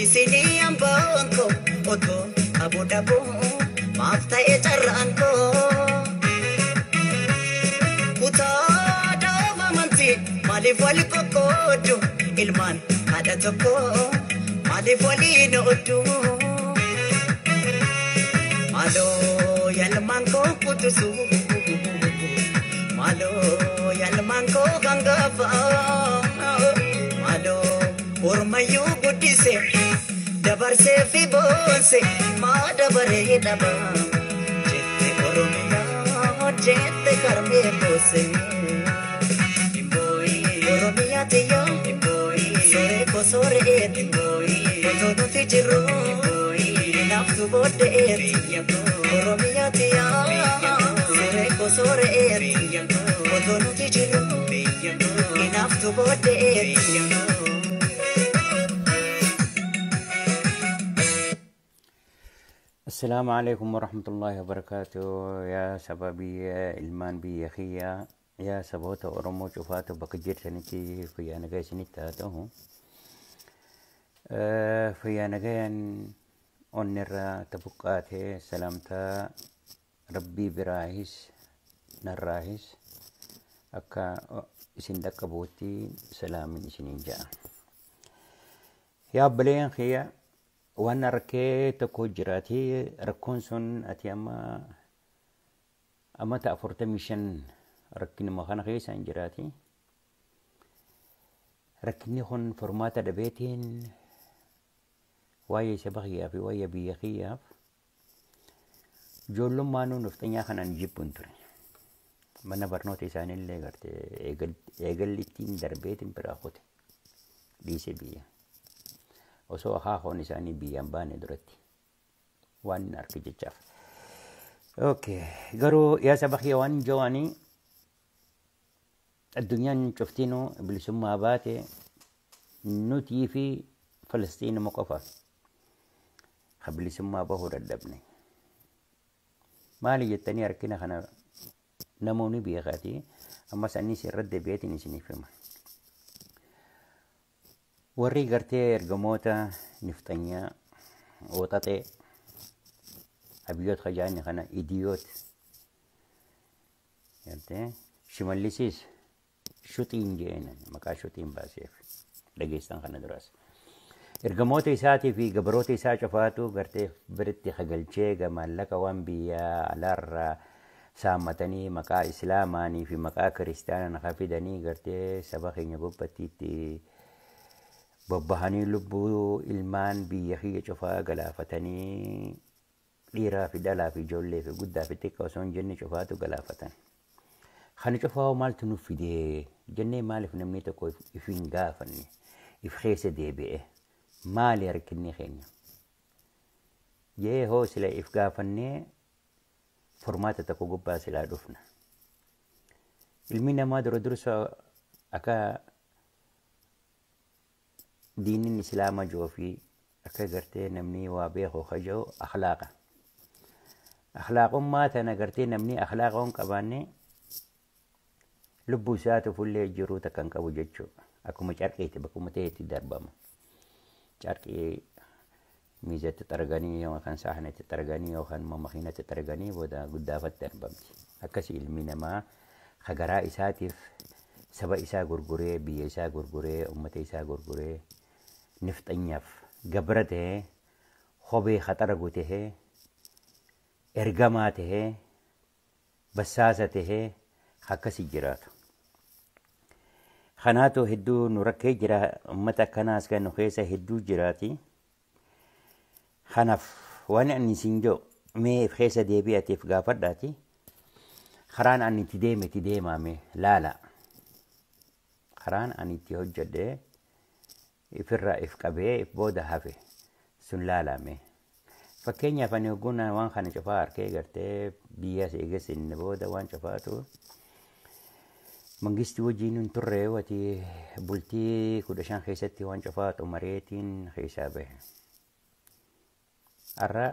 Isinii ambaan koo otoo aboo dhaboo maaf ta'e carraan koo. Kutaa daa'ima amantii maaliif wali kokkoodu ilmaan haadha tokko maaliif walii nooddu. Maaloo yalmaan koo kutusu maaloo yalmaan koo kan gaafaa maaloo ormayyuu guddisee. Dabarseefi fi boonse maa dabaree dhabaa jette oromiyaa jette karmee boose oromiyaa tiyya soree kosoreeti otoo nuti jirru naftu booddeeti oromiyaa tiyya soree kosoreeti otoo nuti jirru naftu booddeeti. السلام عليكم ورحمة الله وبركاته يا سبابية المان بي أخيا يا سبوت ورمو شوفاتو بكجر سنكي في أنا جاي سنتاتو أه في أنا جاي أنرا تبقاته سلامتا ربي براهيس نراهيس أكا سندك بوتي سلام سنين جاء يا بلين خيا waan harkee tokko jiraatee rakkoon sun ati amma amma ta'a afurtamii shan rakkinuma kana keessa hin jiraate. Rakkinni kun furmaata dhabeetiin waa'ee saba kiyyaa fi waa'ee biyya kiyyaaf ijoollummaa nuun ufxanyaa kanaan jibbuun ture. Mana barnoota isaaniillee gartee eegalli ittiin darbeetiin biraa qote osoo haahoon isaanii biyyaan baane duratti waan hin arge jechaaf. Garuu yaasa bakkee waan hin jawaanii addunyaan cuftinuu bilisummaa baate nutii fi falastiinuma qofaaf ka bilisummaa bahuu dadhabne. Maali jettanii harkina kana namoonni beekaatii ammas annis irratti beetin isiniif hima. warri gartee ergamoota nifxanyaa ooxaxee abiyyoot kajaani kana idiyoot gartee shimallisiis shuxiin jeenan maqaa shuxiin baaseef dhageessan kana duraas. Ergamoota isaatii fi gabaroota isaa cofaatu gartee biritti hagalchee gamaallaqa waan biyya alaarraa saammatanii maqaa islaamaanii fi maqaa kiristaanaa nafa fidanii gartee saba keenya gobbattiitti. babbahanii lubbuu ilmaan biyya kiyya cofaa galaafatanii dhiiraa fi dhalaa fi ijoollee fi guddaa fi xiqqaa osoo hin jenne cofaatu galaafatan. Kan cofaa maaltu nu fidee jennee maaliif namni tokko if hin gaafanne if keessa deebi'e maali harkinni keenya. Jee hoo sila if gaafannee formaata tokko gubbaa silaa dhufna. Ilmi namaa dura dursa akka دين الإسلام جو في كجرتي نمني وابيخ خجو أخلاقه أخلاق ما تنقرتي نمني أخلاقهم كباني لبوسات فلي جروتا كان كبو جتشو أكما شاركيتي بكما تيتي دربما شاركي ميزة تترغني يوم كان ساحنة تترغني يوم كان ممخينة تترغني ودا قدافة دربمتي أكسي علمي نما خقراء إساتف سبا إسا غرغوري بي إسا غرغوري أمتي إسا غرغوري nifxanyaaf gabra tahee kophee haxaragu tahee ergamaa tahee bassaasa tahee akkasi jiraatu. Kanaatoo hedduu nu rakkee jira ummata akkanaas kan nu keessa hedduu jiraati. Kanaaf waan ani isin joo mee if keessa deebi'ateef gaafadhaati. Karaan ani itti deeme itti deemaame laala. Karaan ani itti hojjedhee ifirra if qabee if booda hafe sun laalame fakkeenyaaf ani ogumnaan waan kana cofaa harkee gartee biyya seeges inni booda waan cofaatu mangisti wajjiin hin turre wati bultii kudha shan keessatti waan cofaa xumareetiin keessaa bahe arra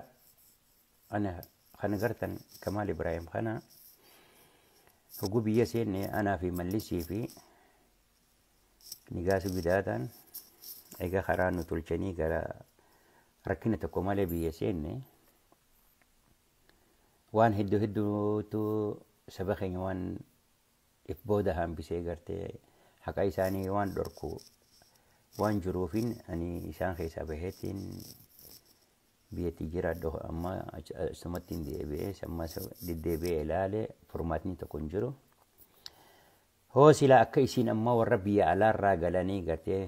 ana kana gartan kamaal ibraahim kana hoguu biyya seenne anaa fi mallisii fi nigaa sugidaatan ega harano tulchani gara rakkina tokko male wan waan hedduu hedduutu saba keenya waan if booda hambisee gartee haqa isaanii waan dhorku waan jiruufin ani isaan keessaa baheetiin biyyatti jiraadho amma asumatti hin di amma deddeebi'ee ilaale furmaatni tokko hin jiru. Hoosila akka isin amma warra biyya alaarraa galanii gartee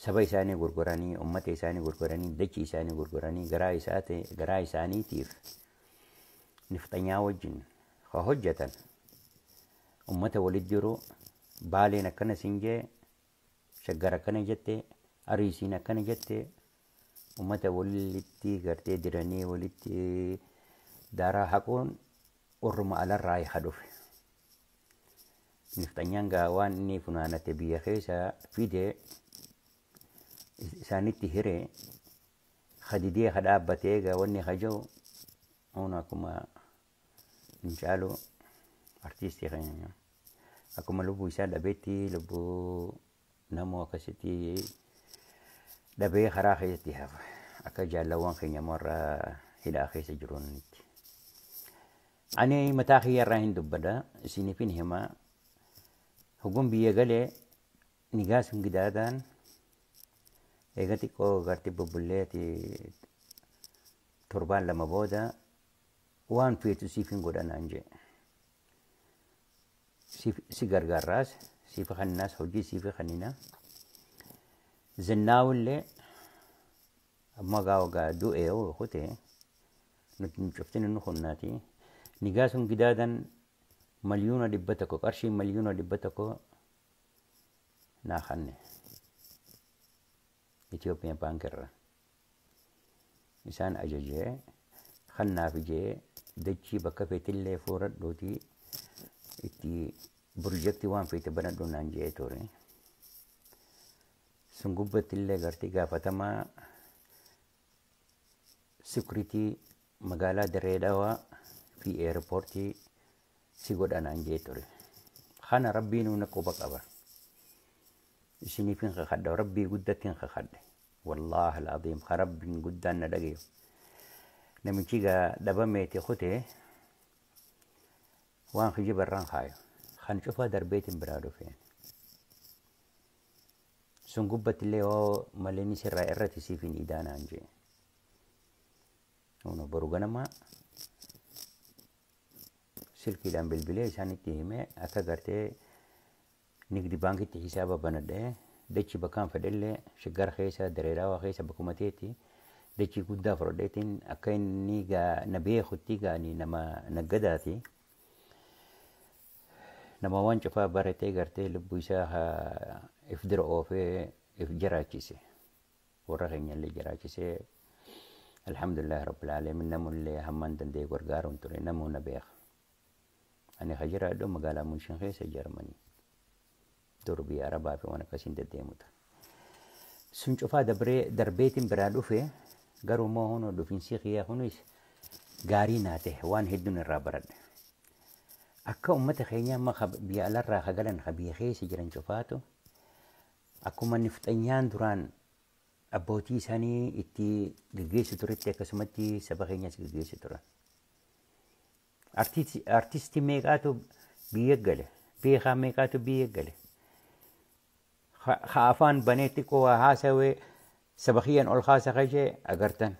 saba isaanii gurguranii uummata isaanii gurguranii dachii isaanii gurguranii garaa isaaniitiif nifxanyaa wajjin haa hojjetan uummata walitti jiruu baaleen akkana siin jee shaggar akkana jette ariisiin akkana jette uummata walitti gartee diranii walitti daraa haquun orma alarraa haa dhufe nifxanyaan gaa waan inni funaanate biyya keessa fide. isani ti hire hadi dia hada abate ga wani hajo ona kuma injalo artisti kanya nya aku malu bu isa dabeti lebu namo kasiti dabe hara khe ti hava aka jala wan khe nya mora hida khe se jurun ti ane mata khe yara hindu bada sini pin hima hukum biya gale Nigasung gidadan egati ko garti bubbuleeti torbaan lama booda waan feetu siif hin godhanaan jee si gargaarraas siifi kanninaas hojii siifi kannina zinnaawillee ammoo gaa ogaa du'ee oo kute nuti cuftin nu kunnaati nigaa sun gidaadan maliyuuna dhibba tokko qarshii maliyuuna dhibba tokko naa kanne Ethiopian bankirra Isaan ajajee kannaaf jee dachii bakka feetillee fooradhuutii itti burjektii waan feete banadhu naan jee ture. Sun gubbattillee garti gaafatamaa sukriti magaalaa Daree Dhawaa fi airporti si godha naan jee ture. Kana rabbiin nuuf qaba. ishini fin ka khadda rabbi guddatin ka khadde والله العظيم خرب قدامنا دقيق لما جيجا دبميتي خوتي وان خي جبل ران خايو خنشوفها دربيت برادو فين سنقبت اللي هو مليني سر رأيتي سيفين إدانا أنجي ونو بروغنا ما سلكي دان بالبلي ساني تيهمي نقدي بانكت حسابة بنده دتشي بكان فدلة شجار خيسة دريراوة خيسة بكوماتيتي دتشي قد دافر ديتين أكين نيجا نبيه خدتيجا ني يعني نما نجداتي نما وان شفا بارتي قرتي لبويساها افدر اوفي افجراتشيسي ورغن اللي جراتشيسي الحمد لله رب العالمين نمو اللي همان دندي ورقار ونتوري نمو نبيخ أنا خجرة دوم قالا منشن خيسة جرماني torbii arabaafi waan akkasiin deddeemudha. Sun cufaa darbeetiin biraa dhufe garuummoo hunoo dhufiinsi qiyyaa kunis gaarii naate waan hedduun irraa baradhe. Akka uummata keenya amma biyya alarraa hagalan biyya keessa jiran cufaatu akkuma niftanyaan duraan abbootii isaanii itti geggeessu turetti akkasumatti saba keenyas geggeessu turan. Artistii meeqaatu biyya gale? Beekaa meeqaatu biyya gale? خافان بنيتكو هاسوي سبخيا أول خاصة خيشي أقرتن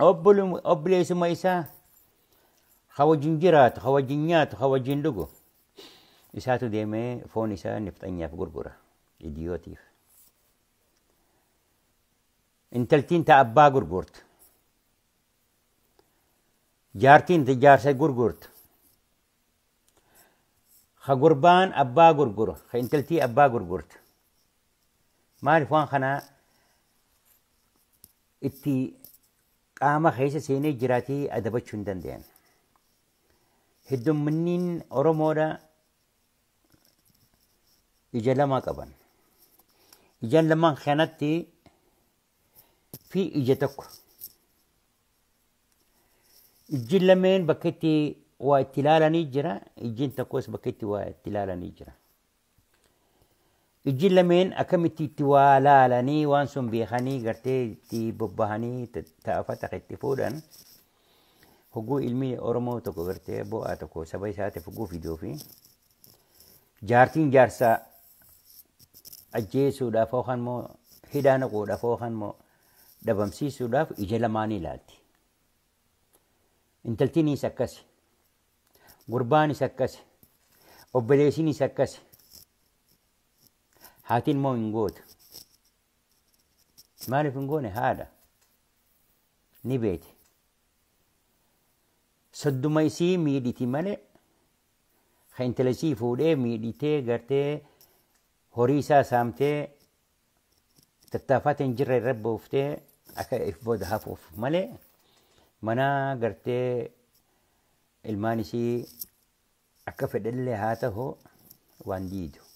اوبل أبل اسم إيسا خوا جنجرات خوا جنيات خوا جندقو إساتو ديمي فون إسا نفتنيا في قرقرة إديوتيف انتلتين تا أبا قرقرت جارتين تا جارسة قرقرت خا قربان أبا قرقرة خا انتلتي أبا قرقرت ما أعرف وان خنا إتي قامة خيسة سيني جراتي أدبة شندن دين هدو منين أرمورا إجالة ما قبن إجان لما خيانتي في إجتك إجي لمن بكتي واتلالا نجرة إجين تقوس بكتي واتلالا نجرة يجي لمن أكم تيتوا لا لني وانسون بيخاني قرتي تي ببهاني تأفتق التفودا هو علمي أورمو تكو قرتي بو أتكو سبعي ساعات فجو في جوفي جارتين جارسا أجيسو دافو خان مو هدانا قو دافو خان مو دبم دبمسيسو داف إجلماني لالتي انتلتيني سكسي قرباني سكسي وبليسيني سكسي هاتين مو نقود ما فنقوني هذا نبيتي سدو ميسي ميديتي ملئ خينتلسي فودي ميديتي قرتي هوريسا سامتي تتافات انجر الرب وفتي أكا إفبود هافوف مالي منا قرتي المانسي أكا فدل هاته وانديدو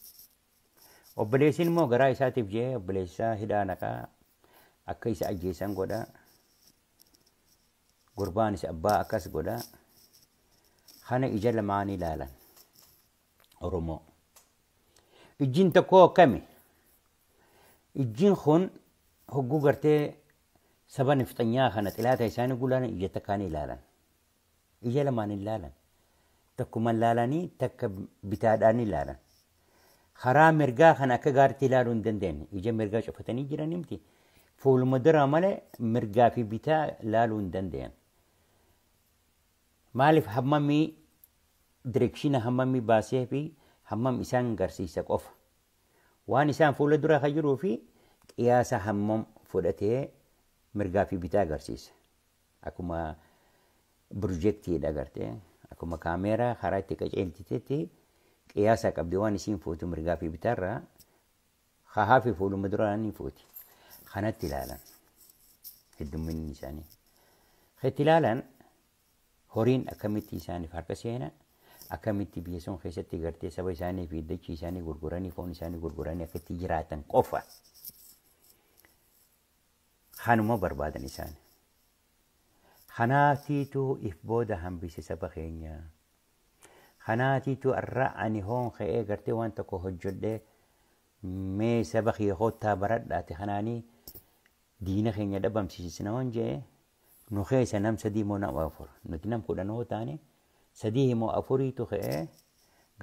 obboleessin immoo garaa isaatiif jee obboleessaa hidhaa naqaa akka isa ajjeesan godha gurbaan isa abbaa akkas godha kana ija lamaan ilaalan oromoo ijjiin tokko akkami ijjiin kun hogguu gartee saba nifxanyaa kana xilaata isaanii gulaalan ija takkaan ilaalan ija lamaan ilaalan takkuma ilaalanii takka bitaadhaan ilaalan karaa mirgaa kan akka gaariitti ilaaluu hin dandeenye ija mirgaa cufatanii jiranii miti fuuluma duraa malee mirgaa fi bitaa ilaaluu hin dandeenye. Maaliif hammamii direkshina hammamii baasee fi hammam isaan garsiisa qofa waan isaan fuula duraa kan jiruu fi qiyaasa hammam fudhatee mirgaa fi bitaa agarsiisa akkuma birojektiidha gartee akkuma kaameeraa karaa itti qaceelchiteetti. qiyaasaa qabdi waan isiin fuutu mirgaa fi bitaarraa hahaa fi fuuluma duraan ni fuuti. Kanatti ilaalan heddumminni isaanii. Itti ilaalan horiin akkamitti isaaniif harka seenan akkamitti biyya sun keessatti gartee saba isaanii fi dachii isaanii gurguranii foon isaanii gurguranii akkatti jiraatan qofa. Hanuma barbaadan isaani. Kanaatiitu if booda hambise saba keenyaa. kanaatiitu irra ani hoon ka'ee gartee waan tokko hojjedhee mee saba kiyya koottaa baradhaate kanaani diina keenya dhabamsiisisna waan jee nu keessa nam sadii moo nam afur nuti nam kudhan hoo taane sadii moo afuriitu ka'ee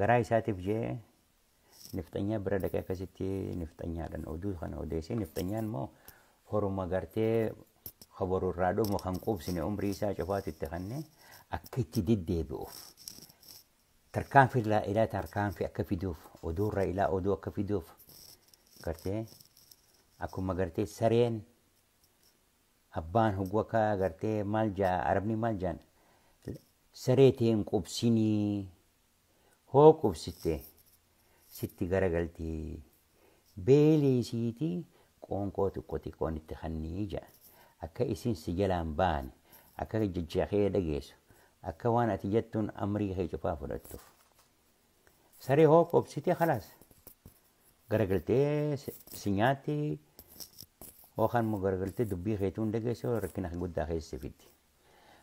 garaa isaatiif jee nifxanyaa bira dhaqee akkasitti nifxanyaadhaan oduu kana odeessee nifxanyaan moo horuma gartee kabarurraa dhumu kan qubsine umrii isaa cofaatu itti kannee akka itti deddeebi'uuf. tarkaan fidlaa ilaa tarkaan fi akka fiduuf oduurra ilaa oduu akka fiduuf gartee akkuma gartee sareen abbaan hoguu akka gartee maal jaa arabni maal jaan saree ta'een qubsinii hoo qubsitte sitti garagalti beelii isiitii qoonqoo xiqqoo xiqqoon itti akka isin si jalaan baan akka jajjaakee dhageessu أكوان أتجتن أمريكا جفاف رتف سري هو بوبسيتي خلاص قرقلتي سنياتي وخان مو قرقلتي دبي خيتون دقسو ركنا قد داخل استفيدي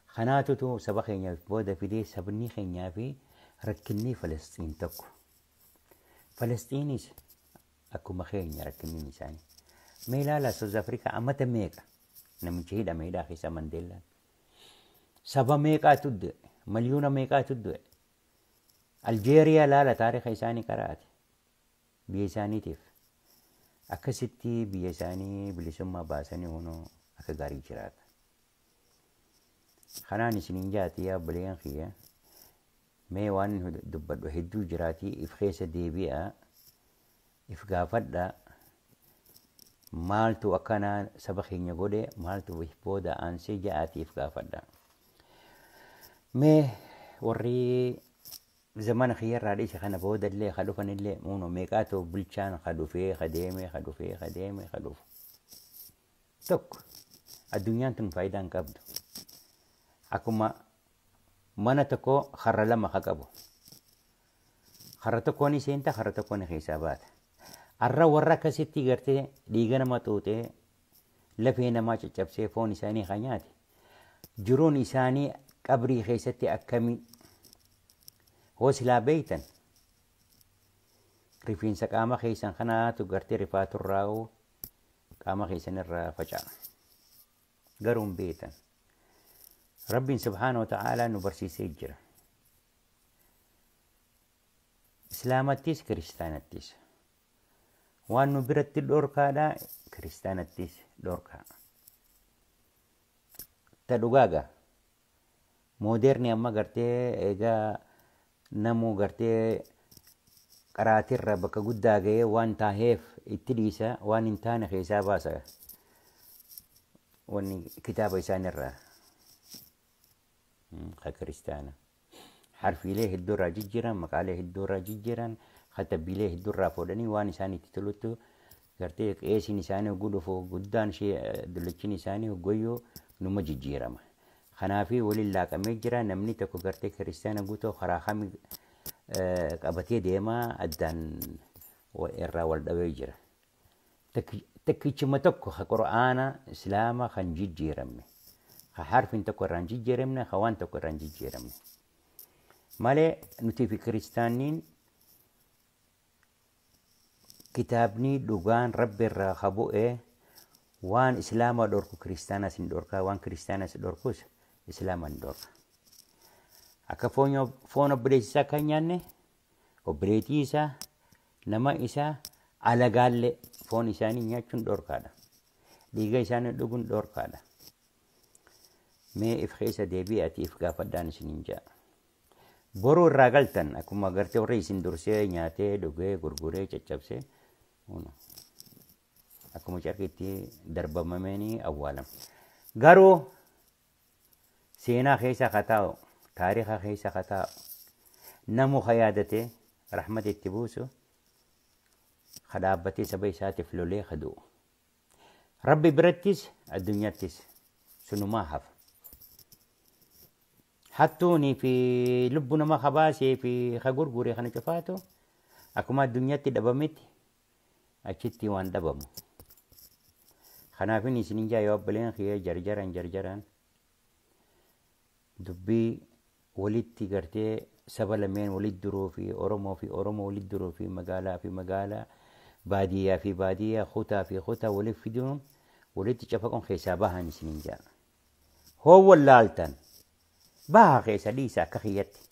خناتو تو سبخي نيا بودا في دي سبني خي نيا في ركني فلسطين تكو فلسطيني أكو مخيني ركني نساني ميلا لا سوز أفريقيا أمتا ميكا نمجهد أميدا خيسا منديلا saba meeqaatu du'e maliyuuna meeqaatu du'e aljeeriyaa laala taarika isaanii karaate biyya isaaniitiif akkasitti biyya isaanii bilisummaa baasanii hunoo akka gaarii jiraata. Kanaan isiniin jaatii abboleen kiyya mee waan dubbadhu hedduu jiraatii if keessa deebi'a if gaafadha maaltu akkanaa saba keenya godhe maaltu booda aansee ja'aati if gaafadha. مي وري زمان خير رادي شي خنا بود اللي خلوف اللي مونو ميقاتو بلشان خلوف خديمي خلوف خديمي خلوف توك الدنيا تن فايدة انقبض اكما مانا تكو خر لما خقبو خرتو كوني سينتا خرتو كوني حسابات ارا ورا كسيتي غرتي ديغنا ما توتي لفينا ما تشبسي فوني ساني خنياتي جرون اساني قبري خيستي أكمي وسلا بيتا رفين قام خيسا خناتو قرتي رفات الراو قام خيسا الرا فجأة قرون بيتا رب سبحانه وتعالى نبرسي سيجرا إسلامتيس كريستانتيس وأن نبرت الأوركا دا كريستانتيس الأوركا تدوغاغا مودرني أما قرتي إيجا نمو قرتي قراتي الربك قد داقي وان تاهيف التليسة وان انتان خيسا باسا وان كتاب إسان الرا خكريستانا حرف إليه الدرة ججرا مقاله الدرة ججرا خطب إليه الدرة فولاني وان إساني تتلوتو قرتي إيسي نساني وقولو فو قدان شي دلتشي نساني وقويو نمو ججيرا ما خنافي ولله كم يجرى نمني تكو قرتي كريستيانا قوتو خراخم اه، قبتي ديما أدان وإرى والدو يجرى تكيش ما تكو خا قرآن اسلام خن جيجي رمي خا حرف تكو ران جيجي رمنا خوان تكو ران جيجي رمنا مالي نتي في كريستانين كتابني دوغان ربي الراخبو إيه وان اسلام دوركو كريستانا سن دوركا وان كريستانا سن دوركوس islaaman dhoorra. Akka foon obboleessi isaa akka hin nyaanne isaa nama isaa alagaallee foon isaanii nyaachuun dhoorkaadha. Dhiiga isaanii dhuguun dhoorkaadha. Mee if keessa deebi'aati if gaafadhaan isiniin jedha. Boruu irraa galtan akkuma agartee warri isin dursee nyaatee dhugee gurguree caccabsee akkuma carqii itti darbamameenii awwaalama. سينا خيسا خطاو تاريخ خيسا خطاو نمو خيادتي رحمة التبوسو خلابتي سبي ساتي فلولي خدو ربي برتس الدنيا تس سنو ما حف حطوني في لبنا ما خباسي في خجور جوري خنا شفاتو أكما الدنيا تدبمت أكتي وان دبم خنا فيني سنين جاي وبلين خيه جرجران جرجران دبي وليد تيجرتي مين وليد درو في أورمو في اورومو وليد درو في مقالة في مقالة بادية في بادية خطة في خطة وليد في دون وليد تشافكم خيسابها نسنين جا هو اللالتن باها خيسا ليسا كخيتي